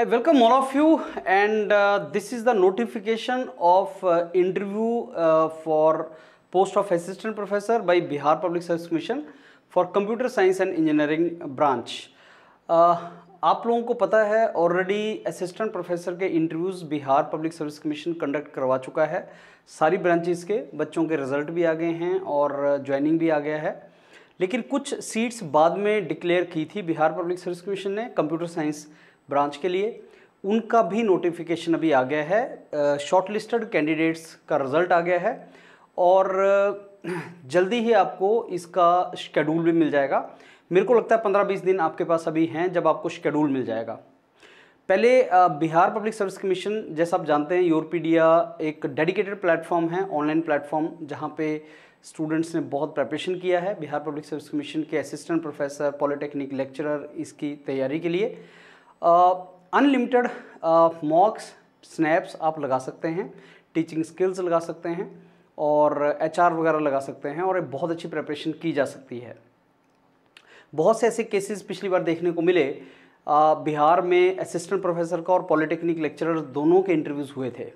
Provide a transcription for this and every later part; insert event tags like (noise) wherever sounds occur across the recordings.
I welcome all of you and uh, this is the notification of uh, interview uh, for post of assistant professor by Bihar Public Service Commission for computer science and engineering branch. uh, आप लोगों को पता है already assistant professor के interviews Bihar public service commission conduct करवा चुका है सारी ब्रांचेस के बच्चों के रिजल्ट भी आ गए हैं और ज्वाइनिंग भी आ गया है लेकिन कुछ सीट्स बाद में डिक्लेयर की थी बिहार पब्लिक सर्विस कमीशन ने कंप्यूटर साइंस ब्रांच के लिए उनका भी नोटिफिकेशन अभी आ गया है शॉर्ट कैंडिडेट्स का रिज़ल्ट आ गया है और जल्दी ही आपको इसका शेड्यूल भी मिल जाएगा मेरे को लगता है पंद्रह बीस दिन आपके पास अभी हैं जब आपको शेड्यूल मिल जाएगा पहले बिहार पब्लिक सर्विस कमीशन जैसा आप जानते हैं यूरोपीडिया एक डेडिकेटेड प्लेटफॉर्म है ऑनलाइन प्लेटफॉर्म जहाँ पे स्टूडेंट्स ने बहुत प्रेपरेशन किया है बिहार पब्लिक सर्विस कमीशन के असिस्टेंट प्रोफेसर पॉलिटेक्निक लेक्चरर इसकी तैयारी के लिए अनलिमिटेड मॉक्स स्नैप्स आप लगा सकते हैं टीचिंग स्किल्स लगा सकते हैं और एच वगैरह लगा सकते हैं और बहुत अच्छी प्रेपरेशन की जा सकती है बहुत से ऐसे केसेस पिछली बार देखने को मिले आ, बिहार में असिस्टेंट प्रोफेसर का और पॉलिटेक्निक लेक्चरर दोनों के इंटरव्यूज़ हुए थे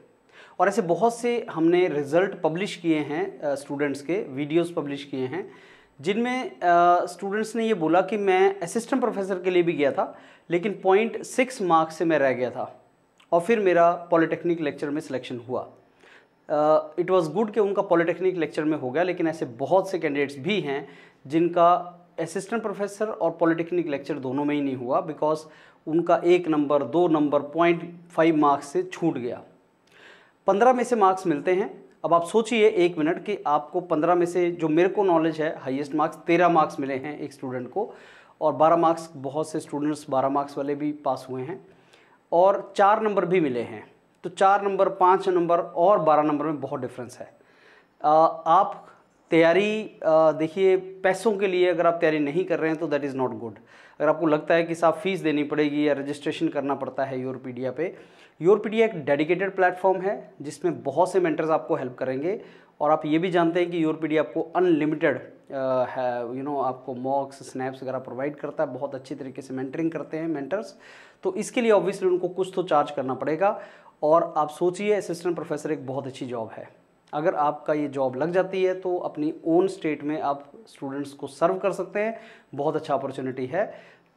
और ऐसे बहुत से हमने रिज़ल्ट पब्लिश किए हैं स्टूडेंट्स के वीडियोस पब्लिश किए हैं जिनमें स्टूडेंट्स ने ये बोला कि मैं असिस्टेंट प्रोफेसर के लिए भी गया था लेकिन पॉइंट सिक्स मार्क्स से मैं रह गया था और फिर मेरा पॉलिटेक्निक लेक्चर में सिलेक्शन हुआ इट वॉज़ गुड कि उनका पॉलिटेक्निक लेक्चर में हो गया लेकिन ऐसे बहुत से कैंडिडेट्स भी हैं जिनका असिस्टेंट प्रोफेसर और पॉलिटेक्निक लेक्चर दोनों में ही नहीं हुआ बिकॉज उनका एक नंबर दो नंबर पॉइंट फाइव मार्क्स से छूट गया पंद्रह में से मार्क्स मिलते हैं अब आप सोचिए एक मिनट कि आपको पंद्रह में से जो मेरे को नॉलेज है हाईएस्ट मार्क्स तेरह मार्क्स मिले हैं एक स्टूडेंट को और बारह मार्क्स बहुत से स्टूडेंट्स बारह मार्क्स वाले भी पास हुए हैं और चार नंबर भी मिले हैं तो चार नंबर पाँच नंबर और बारह नंबर में बहुत डिफरेंस है आप तैयारी देखिए पैसों के लिए अगर आप तैयारी नहीं कर रहे हैं तो दैट इज़ नॉट गुड अगर आपको लगता है कि साहब फीस देनी पड़ेगी या रजिस्ट्रेशन करना पड़ता है योरपीडिया पे योरपीडिया एक डेडिकेटेड प्लेटफॉर्म है जिसमें बहुत से मेंटर्स आपको हेल्प करेंगे और आप ये भी जानते हैं कि योरपीडिया आपको अनलिमिटेड यू नो आपको मॉक्स स्नैप्स वगैरह प्रोवाइड करता है बहुत अच्छी तरीके से मेंटरिंग करते हैं मेंटर्स तो इसके लिए ऑब्वियसली उनको कुछ तो चार्ज करना पड़ेगा और आप सोचिए असिस्टेंट प्रोफेसर एक बहुत अच्छी जॉब है अगर आपका ये जॉब लग जाती है तो अपनी ओन स्टेट में आप स्टूडेंट्स को सर्व कर सकते हैं बहुत अच्छा अपॉर्चुनिटी है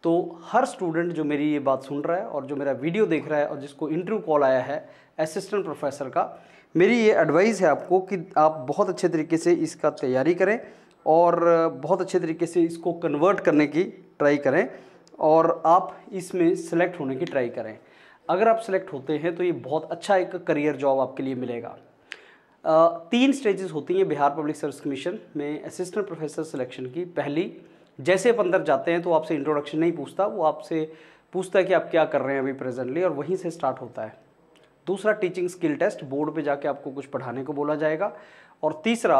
तो हर स्टूडेंट जो मेरी ये बात सुन रहा है और जो मेरा वीडियो देख रहा है और जिसको इंटरव्यू कॉल आया है असिस्टेंट प्रोफेसर का मेरी ये एडवाइस है आपको कि आप बहुत अच्छे तरीके से इसका तैयारी करें और बहुत अच्छे तरीके से इसको कन्वर्ट करने की ट्राई करें और आप इसमें सेलेक्ट होने की ट्राई करें अगर आप सेलेक्ट होते हैं तो ये बहुत अच्छा एक करियर जॉब आपके लिए मिलेगा तीन स्टेजेस होती हैं बिहार पब्लिक सर्विस कमीशन में असिस्टेंट प्रोफेसर सिलेक्शन की पहली जैसे आप अंदर जाते हैं तो आपसे इंट्रोडक्शन नहीं पूछता वो आपसे पूछता है कि आप क्या कर रहे हैं अभी प्रेजेंटली और वहीं से स्टार्ट होता है दूसरा टीचिंग स्किल टेस्ट बोर्ड पे जाके आपको कुछ पढ़ाने को बोला जाएगा और तीसरा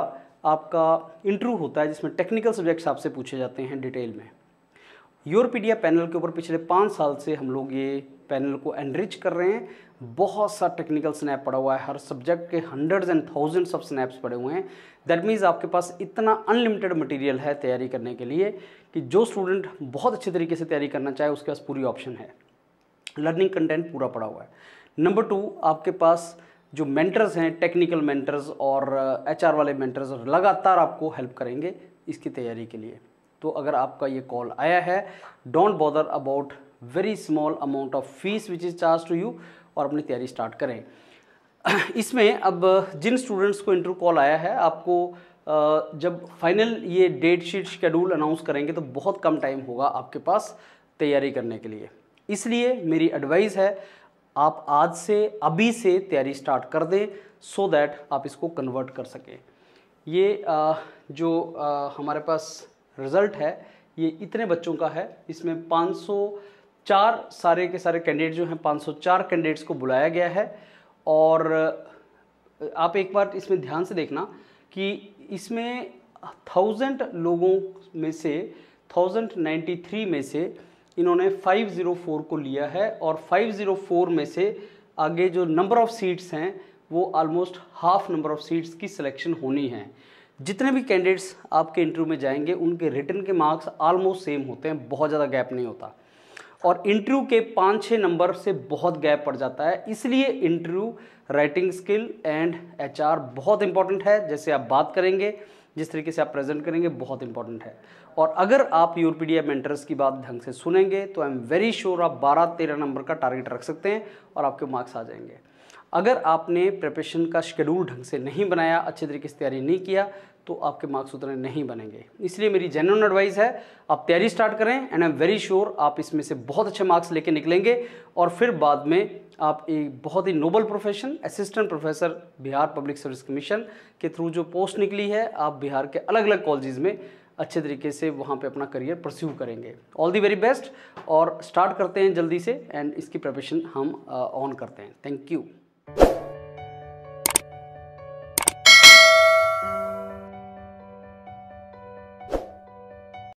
आपका इंटरव्यू होता है जिसमें टेक्निकल सब्जेक्ट्स आपसे पूछे जाते हैं डिटेल में योर पैनल के ऊपर पिछले पाँच साल से हम लोग ये पैनल को एनरिच कर रहे हैं बहुत सा टेक्निकल स्नैप पड़ा हुआ है हर सब्जेक्ट के hundreds and thousands of snaps पड़े हुए हैं दैट मीन्स आपके पास इतना अनलिमिटेड मटेरियल है तैयारी करने के लिए कि जो स्टूडेंट बहुत अच्छे तरीके से तैयारी करना चाहे उसके पास पूरी ऑप्शन है लर्निंग कंटेंट पूरा पड़ा हुआ है नंबर टू आपके पास जो मेंटर्स हैं टेक्निकल मेंटर्स और एच uh, वाले मेंटर्स लगातार आपको हेल्प करेंगे इसकी तैयारी के लिए तो अगर आपका ये कॉल आया है don't bother about very small amount of fees which is charge to you और अपनी तैयारी स्टार्ट करें (clears throat) इसमें अब जिन स्टूडेंट्स को इंटरव्यू कॉल आया है आपको जब फाइनल ये डेट शीट शेड्यूल अनाउंस करेंगे तो बहुत कम टाइम होगा आपके पास तैयारी करने के लिए इसलिए मेरी एडवाइस है आप आज से अभी से तैयारी स्टार्ट कर दें सो so दैट आप इसको कन्वर्ट कर सकें ये जो हमारे पास रिज़ल्ट है ये इतने बच्चों का है इसमें 500 चार सारे के सारे कैंडिडेट जो हैं 504 कैंडिडेट्स को बुलाया गया है और आप एक बार इसमें ध्यान से देखना कि इसमें थाउजेंड लोगों में से थाउजेंड नाइन्टी थ्री में से इन्होंने 504 को लिया है और 504 में से आगे जो नंबर ऑफ़ सीट्स हैं वो almost half number of seats की सिलेक्शन होनी है जितने भी कैंडिडेट्स आपके इंटरव्यू में जाएंगे उनके रिटर्न के मार्क्स ऑलमोस्ट सेम होते हैं बहुत ज़्यादा गैप नहीं होता और इंटरव्यू के पाँच छः नंबर से बहुत गैप पड़ जाता है इसलिए interview writing skill and HR बहुत इंपॉर्टेंट है जैसे आप बात करेंगे जिस तरीके से आप प्रेजेंट करेंगे बहुत इंपॉर्टेंट है और अगर आप यूरोपीडिया मेंटर्स की बात ढंग से सुनेंगे तो आई एम वेरी श्योर आप बारह तेरह नंबर का टारगेट रख सकते हैं और आपके मार्क्स आ जाएंगे अगर आपने प्रिपरेशन का शेड्यूल ढंग से नहीं बनाया अच्छे तरीके से तैयारी नहीं किया तो आपके मार्क्स उतने नहीं बनेंगे इसलिए मेरी जेन्यून एडवाइस है आप तैयारी स्टार्ट करें and I am very sure आप इसमें से बहुत अच्छे मार्क्स लेके निकलेंगे और फिर बाद में आप एक बहुत ही noble profession assistant professor Bihar public service commission के थ्रू जो पोस्ट निकली है आप बिहार के अलग अलग कॉलेज में अच्छे तरीके से वहाँ पर अपना करियर प्रस्यू करेंगे ऑल दी वेरी बेस्ट और स्टार्ट करते हैं जल्दी से एंड इसकी प्रिपरेशन हम ऑन करते हैं थैंक यू you